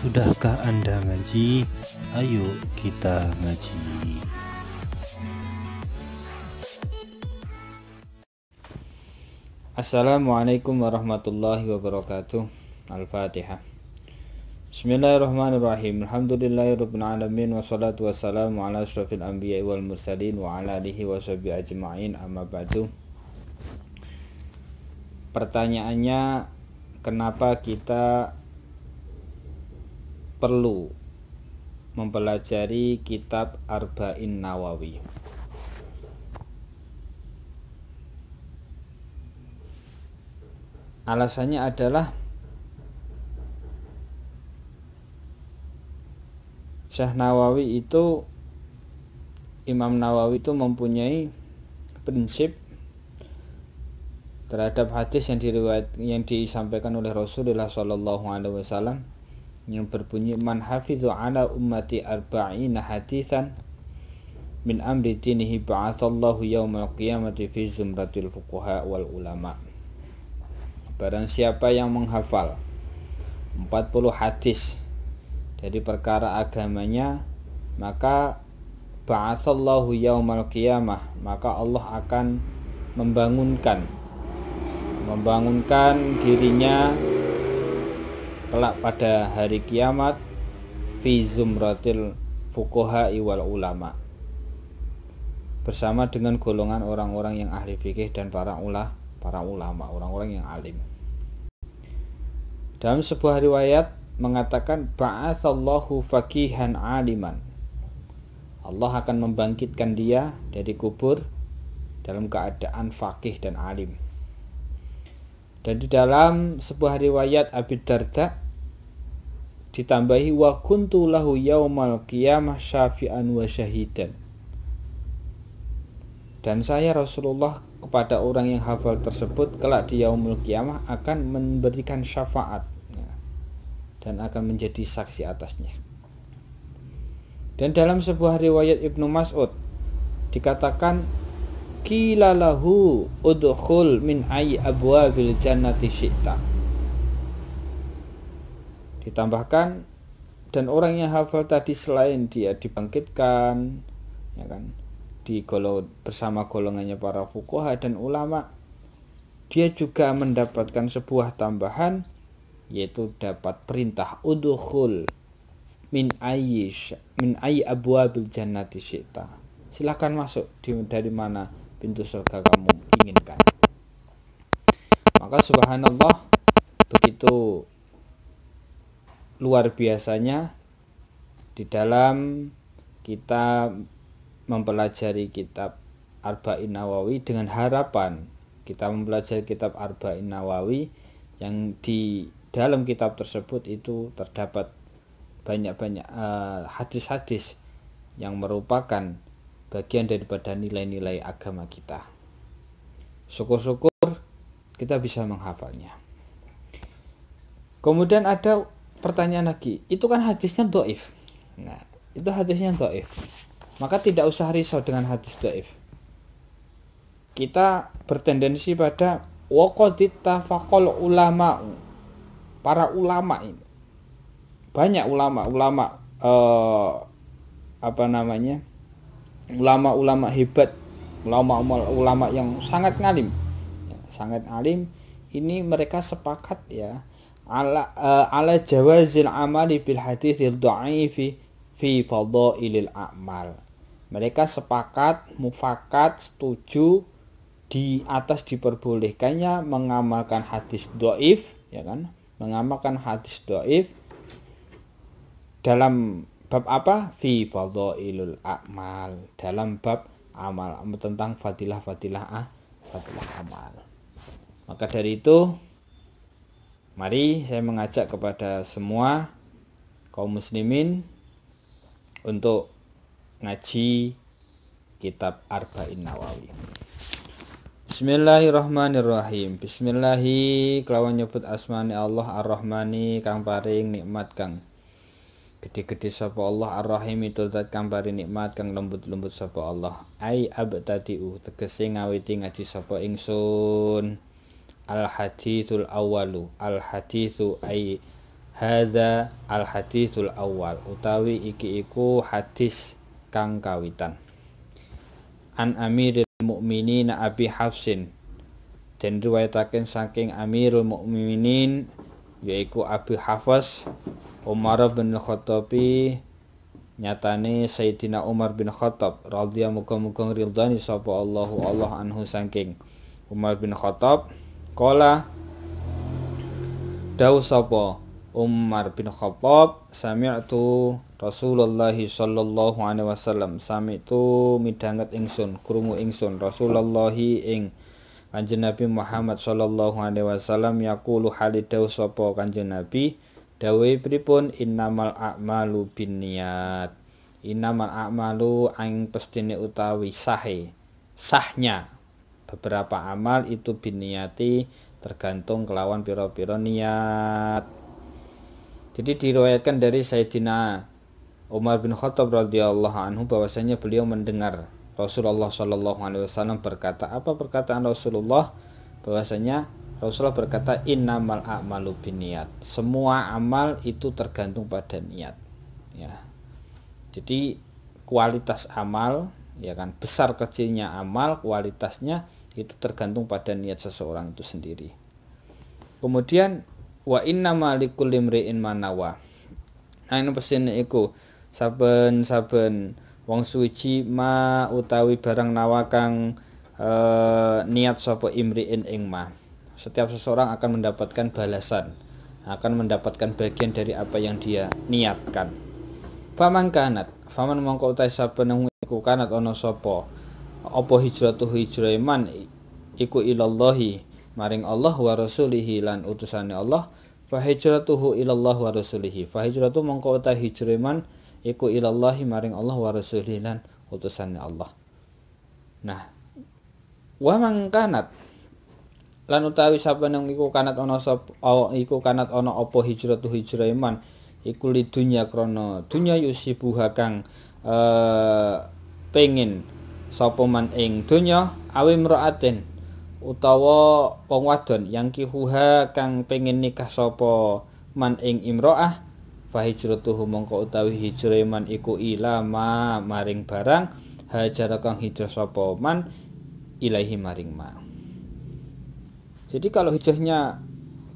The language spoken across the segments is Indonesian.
Sudahkah Anda ngaji? Ayo kita ngaji. Assalamualaikum warahmatullahi wabarakatuh. Al-Fatihah. Bismillahirrahmanirrahim. Alhamdulillahirabbil alamin wassalatu wassalamu ala asyrafil anbiya'i wal mursalin wa ala alihi washabbi ajmain amma ba'du. Pertanyaannya kenapa kita perlu mempelajari kitab Arba'in Nawawi. Alasannya adalah Syekh Nawawi itu Imam Nawawi itu mempunyai prinsip terhadap hadis yang diriwayat yang disampaikan oleh Rasulullah Shallallahu Alaihi Wasallam yang berbunyi man hafizu ala ummati arba'ina hadisan min amri dinihi ba'athallahu al qiyamati fi zumratil fuqaha wal ulama barang siapa yang menghafal 40 hadis dari perkara agamanya maka ba'athallahu al qiyamah maka Allah akan membangunkan membangunkan dirinya kelak pada hari kiamat fi zumratil fukoha iwal ulama bersama dengan golongan orang-orang yang ahli fikih dan para ulah para ulama orang-orang yang alim dalam sebuah riwayat mengatakan ba'atsallahu fakihan aliman Allah akan membangkitkan dia dari kubur dalam keadaan fakih dan alim dan di dalam sebuah riwayat Abi Darda ditambahi wa kuntu lahu yaumal qiyamah syafi'an wa syahidan. Dan saya Rasulullah kepada orang yang hafal tersebut kelak di yaumul qiyamah akan memberikan syafaat ya, dan akan menjadi saksi atasnya. Dan dalam sebuah riwayat Ibnu Mas'ud dikatakan qila lahu udkhul min ayi abwabil jannati syi'ta ditambahkan dan orang yang hafal tadi selain dia dibangkitkan ya kan di golong, bersama golongannya para fukoha dan ulama dia juga mendapatkan sebuah tambahan yaitu dapat perintah udkhul min ayyish min ayy abwabil jannati syi'ta silahkan masuk di, dari mana pintu surga kamu inginkan maka subhanallah begitu luar biasanya di dalam kita mempelajari kitab Arba'in Nawawi dengan harapan kita mempelajari kitab Arba'in Nawawi yang di dalam kitab tersebut itu terdapat banyak-banyak eh, hadis-hadis -banyak, uh, hadis -hadis yang merupakan bagian daripada nilai-nilai agama kita. Syukur-syukur kita bisa menghafalnya. Kemudian ada pertanyaan lagi, itu kan hadisnya doif. Nah, itu hadisnya doif. Maka tidak usah risau dengan hadis doif. Kita bertendensi pada wakodita fakol ulama para ulama ini banyak ulama ulama eh, apa namanya ulama-ulama hebat ulama-ulama yang sangat ngalim ya, sangat alim ini mereka sepakat ya ala uh, ala jawazil amali bil hadithil du'aifi fi ilil a'mal mereka sepakat mufakat setuju di atas diperbolehkannya mengamalkan hadis doif ya kan mengamalkan hadis doif dalam Bab apa? Fi fadhailul a'mal. Dalam bab amal tentang fadilah-fadilah ah, fadilah amal. Maka dari itu mari saya mengajak kepada semua kaum muslimin untuk ngaji kitab Arba'in Nawawi. Bismillahirrahmanirrahim. Bismillahirrahmanirrahim. kelawan nyebut asmani Allah Ar-Rahmani kang paring nikmat kang Gede-gede sapa Allah Ar-Rahim itu zat kang bari nikmat kang lembut-lembut sapa Allah. Ai u, tegese ngawiti ngaji sapa ingsun. Al hadithul awalu al hadithu ai hadza al hadithul awal utawi iki iku hadis kang kawitan. An Amirul Mukminin Abi Hafsin dan riwayataken saking Amirul Mukminin yaiku Abi hafas Umar bin Khattab nyatane Sayyidina Umar bin Khattab radhiya muka-muka ridhani sapa Allahu Allah anhu saking Umar bin Khattab kola dau sapa Umar bin Khattab sami'tu Rasulullah sallallahu alaihi wasallam sami'tu midanget ingsun krungu ingsun Rasulullah ing Kanjeng Nabi Muhammad sallallahu alaihi wasallam yaqulu halidau sapa Kanjeng Nabi dawai pripun innamal a'malu bin niat Innamal a'malu ang pestine utawi sahe. Sahnya beberapa amal itu bin niati tergantung kelawan piro-piro niat. Jadi diriwayatkan dari Sayyidina Umar bin Khattab radhiyallahu anhu bahwasanya beliau mendengar Rasulullah Shallallahu berkata apa perkataan Rasulullah bahwasanya Rasulullah berkata innamal a'malu biniat. Semua amal itu tergantung pada niat. Ya. Jadi kualitas amal ya kan besar kecilnya amal kualitasnya itu tergantung pada niat seseorang itu sendiri. Kemudian wa inna malikul limriin manawa. Nah ini pesen iku saben-saben wong suci ma utawi barang nawakang eh, niat sapa imriin ing ma setiap seseorang akan mendapatkan balasan, akan mendapatkan bagian dari apa yang dia niatkan. faman kanat, faman mongko utai saben iku kanat ana sapa. Apa hijratu hijrah iman iku ilallahi maring Allah wa rasulihi lan utusane Allah fa hijratuhu ilallah wa rasulihi. Fa hijratu mongko utai hijrah iman iku ilallahi maring Allah wa rasulihi lan utusane Allah. Nah, wa kanat. lan utawi saben iku kanat ana sapa iku kanat ana apa hijrah tu hijrah iman iku dunya krana dunya yusi buha kang e, pengin sapa man eng dunya awi mraatin utawa pengwadon wadon yang kihuha kang pengin nikah sapa man ing imroah fa hijratuhu mongko utawi hijrah iman iku ila ma maring barang hajar kang hijrah sapa man ilahi maring man Jadi kalau hijrahnya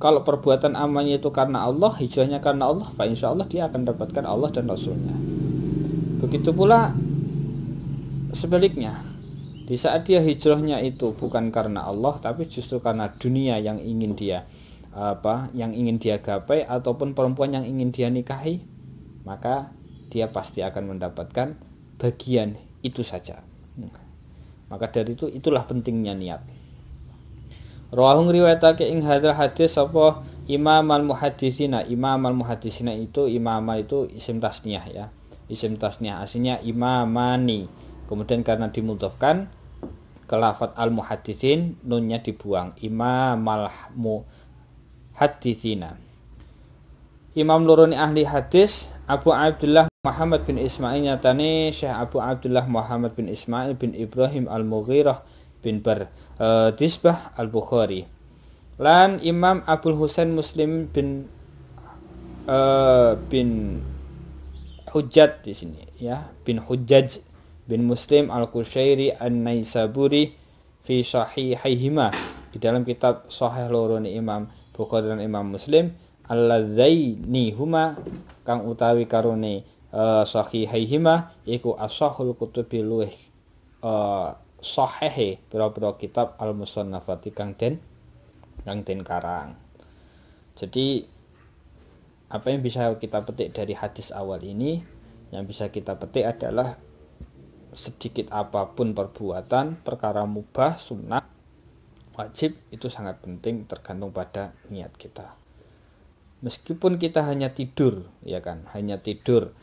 kalau perbuatan amannya itu karena Allah, hijrahnya karena Allah, Pak insya Allah dia akan dapatkan Allah dan Rasulnya. Begitu pula sebaliknya, di saat dia hijrahnya itu bukan karena Allah, tapi justru karena dunia yang ingin dia apa, yang ingin dia gapai ataupun perempuan yang ingin dia nikahi, maka dia pasti akan mendapatkan bagian itu saja. Maka dari itu itulah pentingnya niat. Rawahung riwayatake ing hadir hadis sapa Imam al muhadisina Imam al muhadisina itu imama itu isim tasniah ya. Isim tasniah aslinya imamani. Kemudian karena dimudhofkan ke lafat al muhadisin nunnya dibuang. Imam al muhadisina. Imam luruni ahli hadis Abu Abdullah Muhammad bin Ismail nyatane Syekh Abu Abdullah Muhammad bin Ismail bin Ibrahim al-Mughirah bin Bar uh, Al-Bukhari lan Imam Abdul Husain Muslim bin uh, bin Hujjat di sini ya bin Hujjaj bin Muslim Al-Qushairi An-Naisaburi fi Sahihaihima di dalam kitab Sahih Loroni Imam Bukhari dan Imam Muslim al Zaini huma kang utawi karone uh, Sahihaihima iku asahul kutubi luih uh, sohehe pira-pira kitab al-musannafati kang den kang den karang. Jadi apa yang bisa kita petik dari hadis awal ini yang bisa kita petik adalah sedikit apapun perbuatan perkara mubah sunnah wajib itu sangat penting tergantung pada niat kita meskipun kita hanya tidur ya kan hanya tidur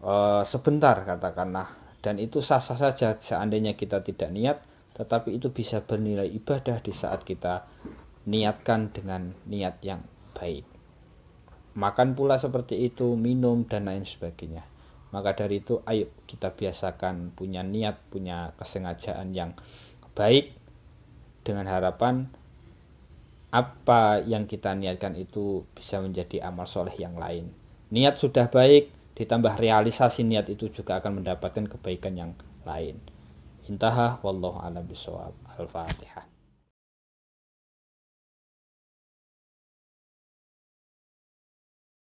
e, sebentar katakanlah dan itu sah-sah saja seandainya kita tidak niat tetapi itu bisa bernilai ibadah di saat kita niatkan dengan niat yang baik makan pula seperti itu minum dan lain sebagainya maka dari itu ayo kita biasakan punya niat punya kesengajaan yang baik dengan harapan apa yang kita niatkan itu bisa menjadi amal soleh yang lain niat sudah baik ditambah realisasi niat itu juga akan mendapatkan kebaikan yang lain. Intaha wallahu alam bisawab. Al-Fatihah.